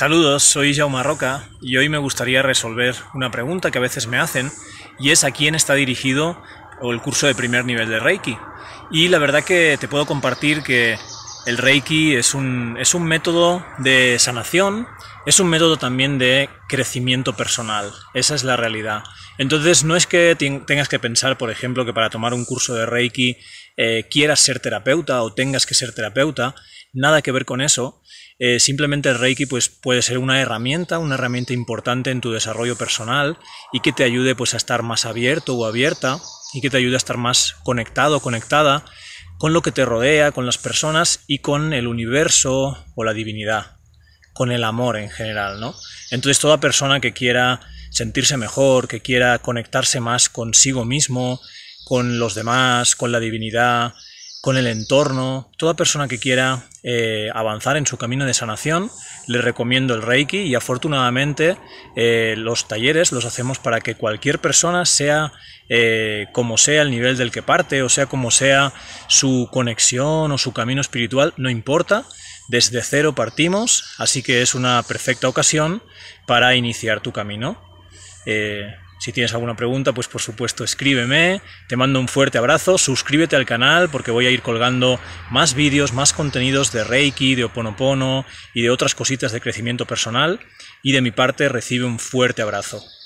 Saludos, soy Jaume Roca y hoy me gustaría resolver una pregunta que a veces me hacen y es a quién está dirigido el curso de primer nivel de Reiki. Y la verdad que te puedo compartir que el Reiki es un, es un método de sanación, es un método también de crecimiento personal, esa es la realidad. Entonces no es que tengas que pensar, por ejemplo, que para tomar un curso de Reiki eh, quieras ser terapeuta o tengas que ser terapeuta, nada que ver con eso, eh, simplemente Reiki pues, puede ser una herramienta, una herramienta importante en tu desarrollo personal y que te ayude pues, a estar más abierto o abierta y que te ayude a estar más conectado, o conectada con lo que te rodea, con las personas y con el universo o la divinidad, con el amor en general, ¿no? Entonces toda persona que quiera sentirse mejor, que quiera conectarse más consigo mismo, con los demás, con la divinidad, con el entorno. Toda persona que quiera eh, avanzar en su camino de sanación, le recomiendo el Reiki y afortunadamente eh, los talleres los hacemos para que cualquier persona sea eh, como sea el nivel del que parte, o sea como sea su conexión o su camino espiritual, no importa. Desde cero partimos, así que es una perfecta ocasión para iniciar tu camino. Si tienes alguna pregunta, pues por supuesto escríbeme, te mando un fuerte abrazo, suscríbete al canal porque voy a ir colgando más vídeos, más contenidos de Reiki, de Oponopono y de otras cositas de crecimiento personal. Y de mi parte recibe un fuerte abrazo.